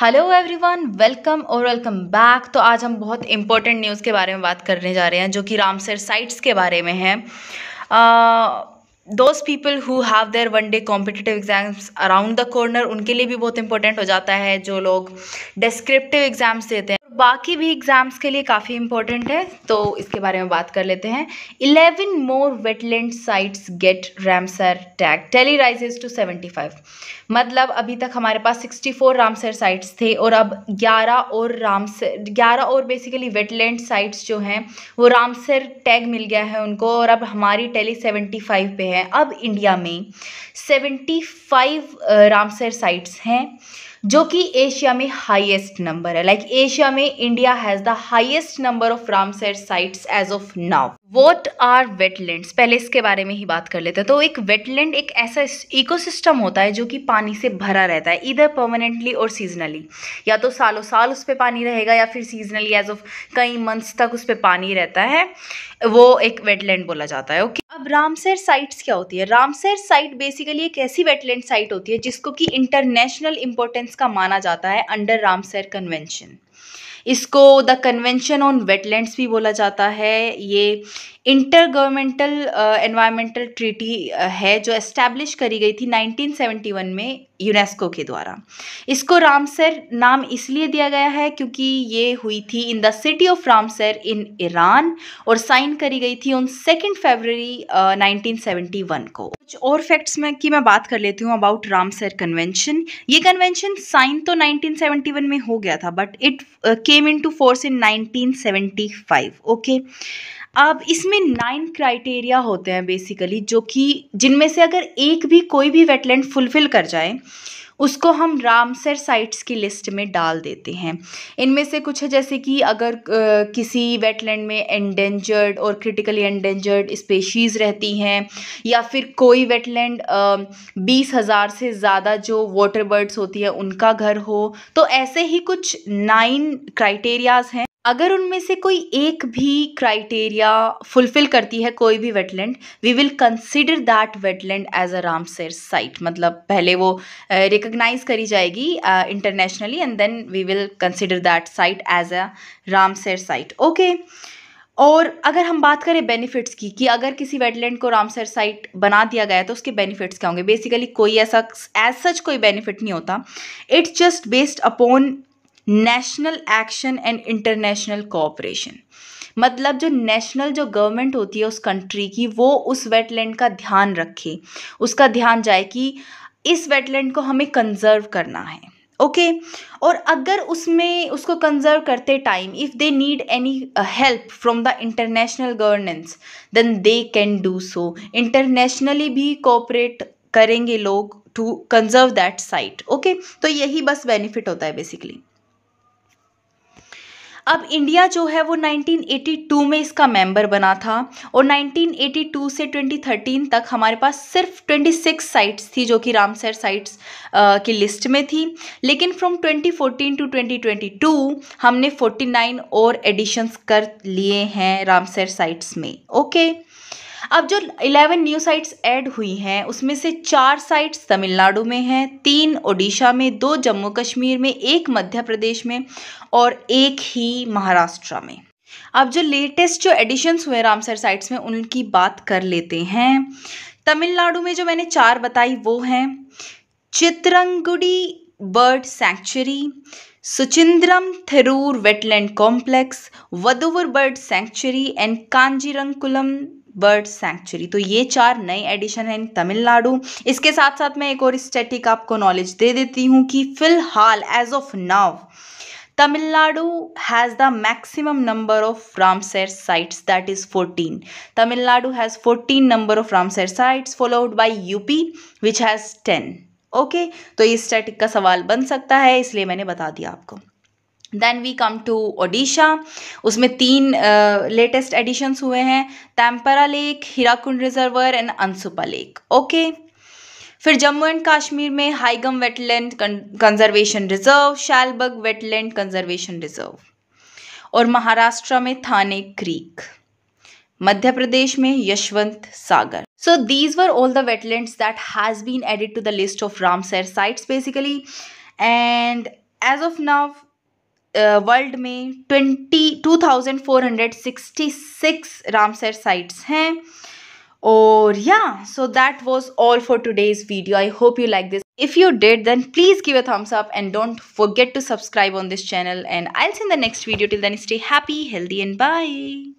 Hello everyone welcome और welcome back तो आज हम बहुत इम्पोर्टेंट न्यूज़ के बारे में बात करने जा रहे हैं जो कि रामसर साइट्स के बारे में है those people who have their one day competitive exams around the corner उनके लिए भी बहुत इंपॉर्टेंट हो जाता है जो लोग डिस्क्रिप्टिव एग्जाम्स देते हैं बाकी भी एग्ज़ाम्स के लिए काफ़ी इंपॉर्टेंट है तो इसके बारे में बात कर लेते हैं eleven more wetland sites get Ramsar tag tally rises to seventy five मतलब अभी तक हमारे पास सिक्सटी फोर रामसर साइट्स थे और अब ग्यारह और रामसर ग्यारह और बेसिकली वेटलैंड साइट्स जो हैं वो रामसर टैग मिल गया है उनको और अब हमारी टेली सेवेंटी फाइव पे है अब इंडिया में सेवेंटी फाइव रामसर साइट्स हैं जो कि एशिया में हाईएस्ट नंबर है लाइक like, एशिया में India has the highest number of Ramsar sites as of now what are wetland पहले इसके बारे में ही बात कर लेते हैं तो एक वेटलैंड एक ऐसा इकोसिस्टम होता है जो कि पानी से भरा रहता है इधर परमानेंटली और सीजनली या तो सालों साल उस पर पानी रहेगा या फिर सीजनली एज ऑफ कई मंथ्स तक उस पर पानी रहता है वो एक वेटलैंड बोला जाता है ओके अब रामसर साइट्स क्या होती है रामसर साइट बेसिकली एक ऐसी वेटलैंड साइट होती है जिसको कि इंटरनेशनल इंपॉर्टेंस का माना जाता है अंडर रामसर कन्वेंशन इसको द कन्वेंशन ऑन वेटलैंड्स भी बोला जाता है ये इंटर गवर्नमेंटल एनवायरमेंटल ट्रीटी है जो एस्टैब्लिश करी गई थी 1971 में यूनेस्को के द्वारा इसको रामसर नाम इसलिए दिया गया है क्योंकि ये हुई थी in the city of Ramsar in Iran और साइन करी गई थी ऑन सेकेंड फेबररी नाइनटीन को कुछ और फैक्ट्स में की मैं बात कर लेती हूँ अबाउट रामसर कन्वेंशन ये कन्वेंशन साइन तो 1971 में हो गया था but it came into force in 1975 okay अब इसमें नाइन क्राइटेरिया होते हैं बेसिकली जो कि जिनमें से अगर एक भी कोई भी वेटलैंड फुलफिल कर जाए उसको हम रामसर साइट्स की लिस्ट में डाल देते हैं इनमें से कुछ है जैसे कि अगर आ, किसी वेटलैंड में एंडेंजर्ड और क्रिटिकली एंडेंजर्ड स्पेशीज़ रहती हैं या फिर कोई वेटलैंड बीस हज़ार से ज़्यादा जो वाटर बर्ड्स होती है उनका घर हो तो ऐसे ही कुछ नाइन क्राइटेरियाज़ हैं अगर उनमें से कोई एक भी क्राइटेरिया फुलफिल करती है कोई भी wetland we will consider that wetland as a Ramsar site मतलब पहले वो रिकग्नाइज uh, करी जाएगी internationally and then we will consider that site as a Ramsar site okay और अगर हम बात करें बेनिफिट्स की कि अगर किसी वेटलैंड को रामसर साइट बना दिया गया तो उसके बेनिफिट्स क्या होंगे बेसिकली कोई ऐसा एज सच कोई बेनिफिट नहीं होता it's just based upon national action and international cooperation मतलब जो नेशनल जो गवर्नमेंट होती है उस कंट्री की वो उस वेटलैंड का ध्यान रखे उसका ध्यान जाए कि इस वेटलैंड को हमें कंजर्व करना है ओके okay? और अगर उसमें उसको कंजर्व करते time if they need any help from the international governance then they can do so internationally भी कोऑपरेट करेंगे लोग to conserve that site okay तो यही बस बेनिफिट होता है बेसिकली अब इंडिया जो है वो 1982 में इसका मेंबर बना था और 1982 से 2013 तक हमारे पास सिर्फ 26 साइट्स थी जो कि रामसर साइट्स की लिस्ट में थी लेकिन फ्रॉम 2014 टू 2022 हमने 49 और एडिशंस कर लिए हैं रामसर साइट्स में ओके okay. अब जो इलेवन न्यू साइट्स ऐड हुई हैं उसमें से चार साइट्स तमिलनाडु में हैं तीन ओडिशा में दो जम्मू कश्मीर में एक मध्य प्रदेश में और एक ही महाराष्ट्र में अब जो लेटेस्ट जो एडिशन्स हुए रामसर साइट्स में उनकी बात कर लेते हैं तमिलनाडु में जो मैंने चार बताई वो हैं Chitrangudi bird sanctuary Suchindram Theroor wetland complex Vaduvur bird sanctuary and Kanjirankulam bird sanctuary तो ये चार नए एडिशन हैं तमिलनाडु इसके साथ साथ मैं एक और स्टैटिक आपको नॉलेज दे देती हूँ कि फिलहाल as of now Tamil Nadu has the maximum number of Ramsar sites that is 14. Tamil Nadu has 14 number of Ramsar sites followed by UP which has 10. Okay okay? तो ये स्टैटिक का सवाल बन सकता है इसलिए मैंने बता दिया आपको then we come to Odisha उसमें तीन लेटेस्ट एडिशंस हुए हैं Tampara lake Hirakud reservoir and Ansupa lake okay फिर जम्मू एंड कश्मीर में Hygam wetland conservation reserve Shallabugh wetland conservation reserve और महाराष्ट्र में थाने क्रीक मध्य प्रदेश में Yashwant Sagar so these were all the wetland that has been added to the list of ramsar sites basically and as of now world में twenty two sites four hundred sixty six Ramsar sites हैं और या so that was all for today's video I hope you like this if you did then please give a thumbs up and don't forget to subscribe on this channel and i'll see in the next video till then stay happy healthy and bye